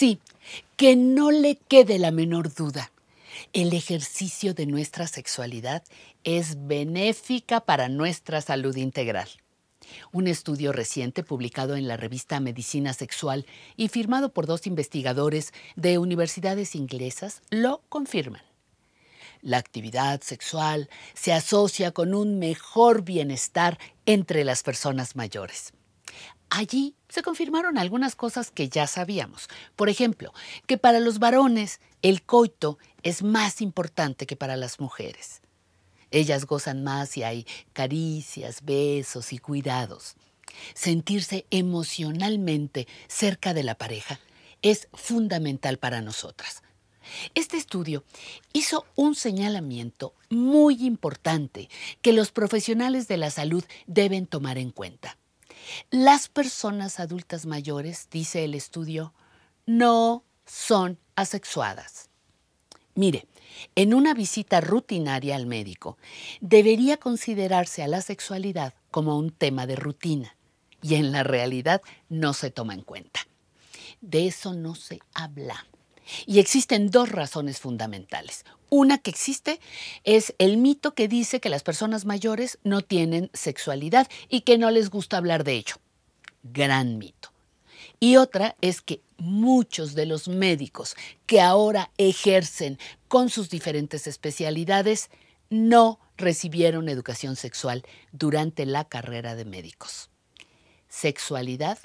Sí, que no le quede la menor duda. El ejercicio de nuestra sexualidad es benéfica para nuestra salud integral. Un estudio reciente publicado en la revista Medicina Sexual y firmado por dos investigadores de universidades inglesas lo confirman. La actividad sexual se asocia con un mejor bienestar entre las personas mayores. Allí se confirmaron algunas cosas que ya sabíamos. Por ejemplo, que para los varones el coito es más importante que para las mujeres. Ellas gozan más si hay caricias, besos y cuidados. Sentirse emocionalmente cerca de la pareja es fundamental para nosotras. Este estudio hizo un señalamiento muy importante que los profesionales de la salud deben tomar en cuenta. Las personas adultas mayores, dice el estudio, no son asexuadas. Mire, en una visita rutinaria al médico, debería considerarse a la sexualidad como un tema de rutina y en la realidad no se toma en cuenta. De eso no se habla. Y existen dos razones fundamentales. Una que existe es el mito que dice que las personas mayores no tienen sexualidad y que no les gusta hablar de ello. Gran mito. Y otra es que muchos de los médicos que ahora ejercen con sus diferentes especialidades no recibieron educación sexual durante la carrera de médicos. Sexualidad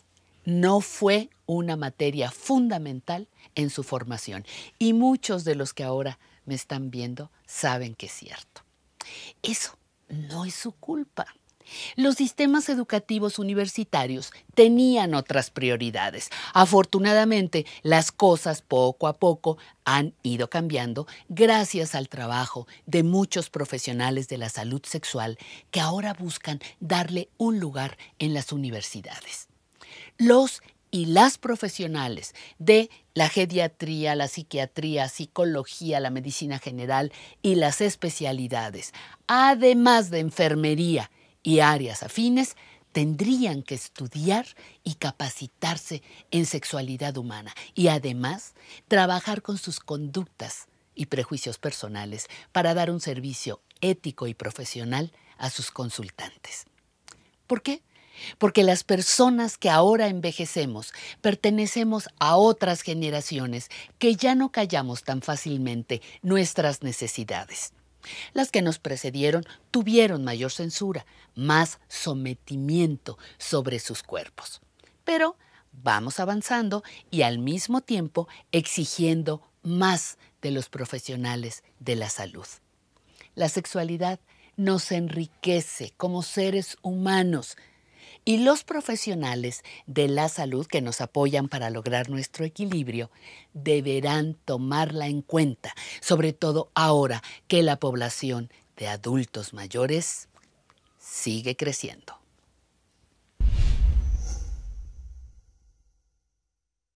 no fue una materia fundamental en su formación. Y muchos de los que ahora me están viendo saben que es cierto. Eso no es su culpa. Los sistemas educativos universitarios tenían otras prioridades. Afortunadamente, las cosas poco a poco han ido cambiando gracias al trabajo de muchos profesionales de la salud sexual que ahora buscan darle un lugar en las universidades los y las profesionales de la geriatría, la psiquiatría, psicología, la medicina general y las especialidades, además de enfermería y áreas afines, tendrían que estudiar y capacitarse en sexualidad humana y además trabajar con sus conductas y prejuicios personales para dar un servicio ético y profesional a sus consultantes. ¿Por qué? porque las personas que ahora envejecemos pertenecemos a otras generaciones que ya no callamos tan fácilmente nuestras necesidades. Las que nos precedieron tuvieron mayor censura, más sometimiento sobre sus cuerpos. Pero vamos avanzando y al mismo tiempo exigiendo más de los profesionales de la salud. La sexualidad nos enriquece como seres humanos, y los profesionales de la salud que nos apoyan para lograr nuestro equilibrio deberán tomarla en cuenta, sobre todo ahora que la población de adultos mayores sigue creciendo.